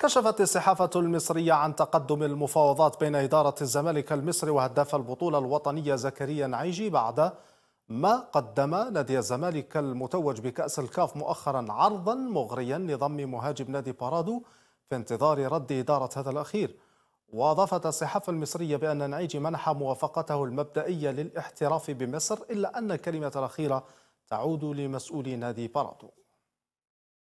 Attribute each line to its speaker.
Speaker 1: كشفت الصحافة المصرية عن تقدم المفاوضات بين إدارة الزمالك المصري وهداف البطولة الوطنية زكريا نعيجي بعد ما قدم نادي الزمالك المتوج بكأس الكاف مؤخرا عرضا مغريا لضم مهاجم نادي بارادو في انتظار رد إدارة هذا الأخير وأضافت الصحافة المصرية بأن نعيجي منح موافقته المبدئية للاحتراف بمصر إلا أن الكلمة الأخيرة تعود لمسؤولي نادي بارادو